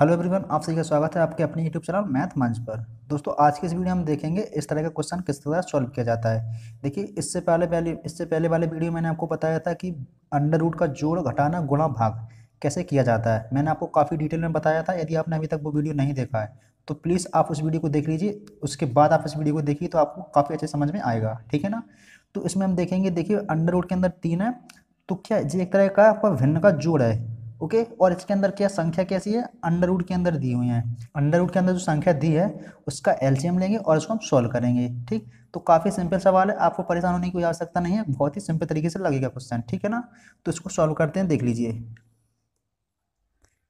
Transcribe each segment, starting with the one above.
hello everyone आप सभी का स्वागत है आपके अपने यूट्यूब चैनल मैथ मंच पर दोस्तों आज की इस वीडियो में हम देखेंगे इस तरह का क्वेश्चन किस तरह सॉल्व किया जाता है देखिए इससे पहले पहले इससे पहले वाले वीडियो मैंने आपको बताया था कि अंडर रूट का जोड़ घटाना गुणा भाग कैसे किया जाता है मैंने आपको काफ़ी डिटेल में बताया था यदि आपने अभी तक वो वीडियो नहीं देखा है तो प्लीज़ आप उस वीडियो को देख लीजिए उसके बाद आप इस वीडियो को देखिए तो आपको काफ़ी अच्छे समझ में आएगा ठीक है ना तो इसमें हम देखेंगे देखिए अंडर रूट के अंदर तीन है तो क्या जी एक तरह का आपका भिन्न का जोड़ है ओके और इसके अंदर क्या संख्या कैसी है अंडरवुड के अंदर दी हुई है अंडरवुड के अंदर जो संख्या दी है उसका एलसीएम लेंगे और उसको हम सॉल्व करेंगे ठीक तो काफ़ी सिंपल सवाल है आपको परेशान होने की कोई आवश्यकता नहीं है बहुत ही सिंपल तरीके से लगेगा क्वेश्चन ठीक है ना तो इसको सॉल्व करते हैं देख लीजिए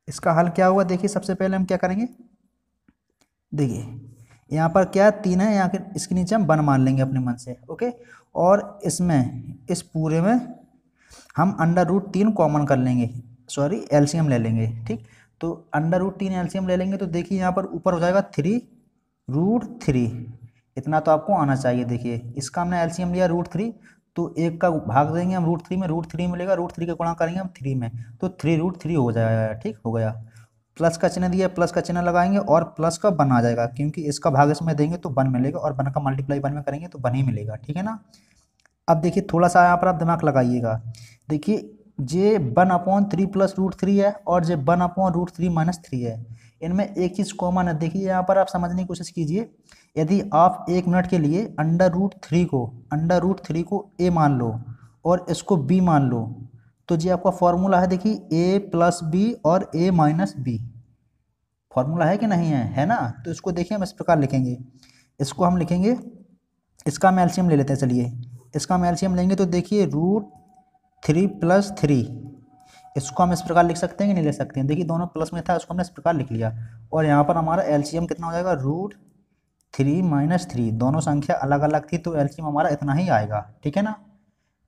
इसका हल क्या हुआ देखिए सबसे पहले हम क्या करेंगे देखिए यहाँ पर क्या तीन है यहाँ के इसके नीचे हम वन मान लेंगे अपने मन से ओके और इसमें इस पूरे में हम अंडर रूट तीन कॉमन कर लेंगे सॉरी एल्सियम ले लेंगे ठीक तो अंडर रूट तीन एल्सियम ले लेंगे तो देखिए यहाँ पर ऊपर हो जाएगा थ्री रूट थ्री इतना तो आपको आना चाहिए देखिए इसका हमने एल्सियम लिया रूट थ्री तो एक का भाग देंगे हम रूट थ्री में रूट थ्री मिलेगा रूट थ्री का गुणा करेंगे हम थ्री में तो थ्री रूट थ्री हो जाएगा ठीक हो गया प्लस का चिन्ह दिया प्लस का चिन्ह लगाएंगे और प्लस का बन आ जाएगा क्योंकि इसका भाग इसमें देंगे तो वन मिलेगा और वन का मल्टीप्लाई वन में करेंगे तो वन ही मिलेगा ठीक है ना अब देखिए थोड़ा सा यहाँ पर आप दिमाग लगाइएगा देखिए J one upon three plus root three है और J one upon root three minus three है इनमें एक चीज़ कॉमन है देखिए यहाँ पर आप समझने की कोशिश कीजिए यदि आप एक मिनट के लिए अंडर रूट थ्री को अंडर रूट थ्री को ए मान लो और इसको बी मान लो तो जी आपका फॉर्मूला है देखिए ए प्लस बी और ए माइनस बी फॉर्मूला है कि नहीं है है ना तो इसको देखिए हम इस प्रकार लिखेंगे इसको हम लिखेंगे इसका हम एल्शियम ले लेते हैं चलिए इसका हम एल्शियम लेंगे तो देखिए रूट थ्री प्लस थ्री इसको हम इस प्रकार लिख सकते हैं कि नहीं लिख सकते हैं देखिए दोनों प्लस में था इसको हमने इस प्रकार लिख लिया और यहाँ पर हमारा एलसीएम कितना हो जाएगा रूट थ्री माइनस थ्री दोनों संख्या अलग अलग थी तो एलसीएम हमारा इतना ही आएगा ठीक है ना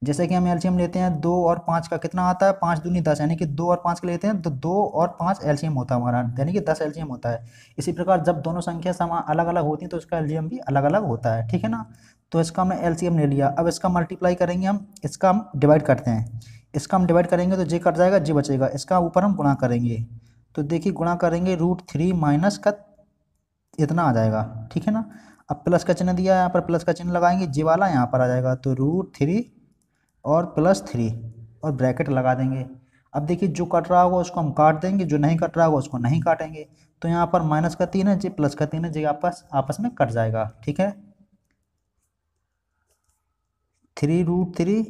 जैसे कि हम एल्शियम लेते हैं दो और पाँच का कितना आता है पाँच दूनी दस यानी कि दो और पाँच का लेते हैं तो दो और पाँच एल्शियम होता है हमारा यानी कि दस एल्शियम होता है इसी प्रकार जब दोनों संख्या समान अलग अलग होती हैं तो इसका एल्शियम भी अलग अलग होता है ठीक है ना तो इसका हमने एल्शियम ले लिया अब इसका मल्टीप्लाई करेंगे हम इसका हम डिवाइड करते हैं इसका हम डिवाइड करेंगे तो जे कट जाएगा जे बचेगा इसका ऊपर हम गुणा करेंगे तो देखिए गुणा करेंगे रूट थ्री माइनस का इतना आ जाएगा ठीक है ना अब प्लस का चिन्ह दिया है यहाँ पर प्लस का चिन्ह लगाएंगे जे वाला यहाँ पर आ जाएगा तो रूट थ्री और प्लस थ्री और ब्रैकेट लगा देंगे अब देखिए जो कट रहा होगा उसको हम काट देंगे जो नहीं कट रहा होगा उसको नहीं काटेंगे तो यहाँ पर माइनस का तीन है जी प्लस का तीन है जी आपस आपस में कट जाएगा ठीक है three root three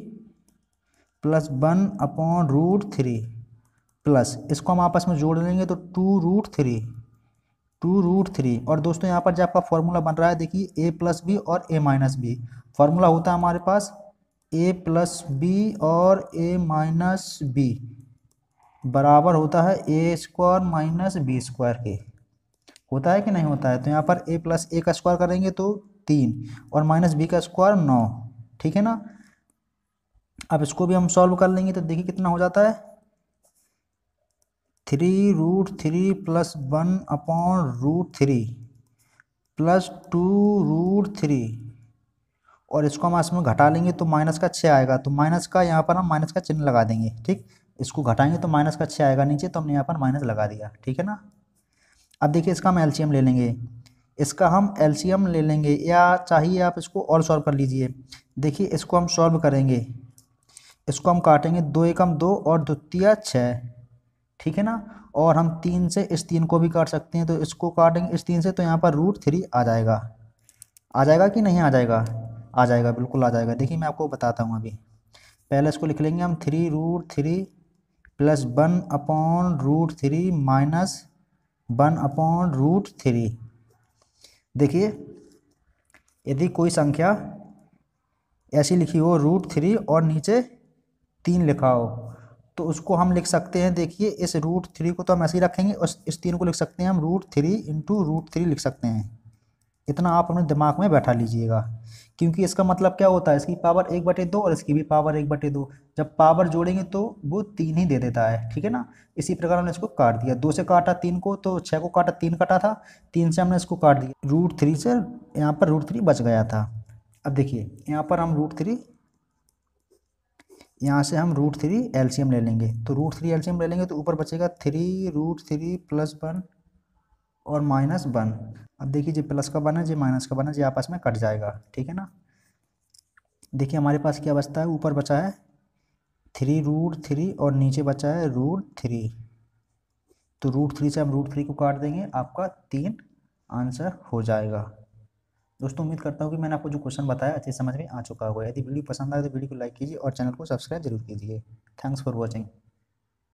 plus one upon root three plus इसको हम आपस में जोड़ लेंगे तो two root three two root three और दोस्तों यहाँ पर जो आपका फॉर्मूला बन रहा है देखिए ए प्लस बी और ए माइनस बी फॉर्मूला होता है हमारे पास ए प्लस बी और ए माइनस बी बराबर होता है A square minus B square के होता है कि नहीं होता है तो यहाँ पर ए प्लस ए का स्क्वायर करेंगे तो तीन और माइनस बी का स्क्वायर नौ ठीक है ना अब इसको भी हम सॉल्व कर लेंगे तो देखिए कितना हो जाता है three root three plus one upon root three plus two root three और इसको हम इसमें घटा लेंगे तो माइनस का छः आएगा तो माइनस का यहाँ पर हम माइनस का चिन्ह लगा देंगे ठीक इसको घटाएंगे तो माइनस का छः आएगा नीचे तो हमने यहाँ पर माइनस लगा दिया ठीक है ना अब देखिए इसका हम एलसीएम ले लेंगे इसका हम एलसीएम ले लेंगे या चाहिए आप इसको और सॉल्व कर लीजिए देखिए इसको हम सॉल्व करेंगे इसको हम काटेंगे दो एकम दो और द्वितीय छः ठीक है ना और हम तीन से इस तीन को भी काट सकते हैं तो इसको काटेंगे इस तीन से तो यहाँ पर रूट थ्री आ जाएगा आ जाएगा कि नहीं आ जाएगा आ जाएगा बिल्कुल आ जाएगा देखिए मैं आपको बताता हूँ अभी पहले इसको लिख लेंगे हम three root three plus one upon root three minus one upon root three देखिए यदि कोई संख्या ऐसी लिखी हो रूट थ्री और नीचे तीन लिखा हो तो उसको हम लिख सकते हैं देखिए इस रूट थ्री को तो हम ऐसे ही रखेंगे और इस तीन को लिख सकते हैं हम root three into root three लिख सकते हैं इतना आप अपने दिमाग में बैठा लीजिएगा क्योंकि इसका मतलब क्या होता है इसकी पावर एक बटे दो और इसकी भी पावर एक बटे दो जब पावर जोड़ेंगे तो वो तीन ही दे देता है ठीक है ना इसी प्रकार हमने इसको काट दिया दो से काटा तीन को तो छः को काटा तीन कटा था तीन से हमने इसको काट दिया रूट थ्री से यहाँ पर रूट थ्री बच गया था अब देखिए यहाँ पर हम रूट थ्री यहाँ से हम रूट थ्री एल्शियम ले लेंगे तो रूट थ्री एल्शियम ले लेंगे तो ऊपर बचेगा three root three plus one और माइनस वन अब देखिए जो प्लस का बना है माइनस का बना है आपस में कट जाएगा ठीक है ना देखिए हमारे पास क्या बचता है ऊपर बचा है थ्री रूट थ्री और नीचे बचा है रूट थ्री तो रूट थ्री से हम रूट थ्री को काट देंगे आपका तीन आंसर हो जाएगा दोस्तों उम्मीद करता हूँ कि मैंने आपको जो क्वेश्चन बताया अच्छे समझ में आ चुका होगा यदि वीडियो पसंद आए तो वीडियो को लाइक कीजिए और चैनल को सब्सक्राइब जरूर कीजिए थैंक्स फॉर वॉचिंग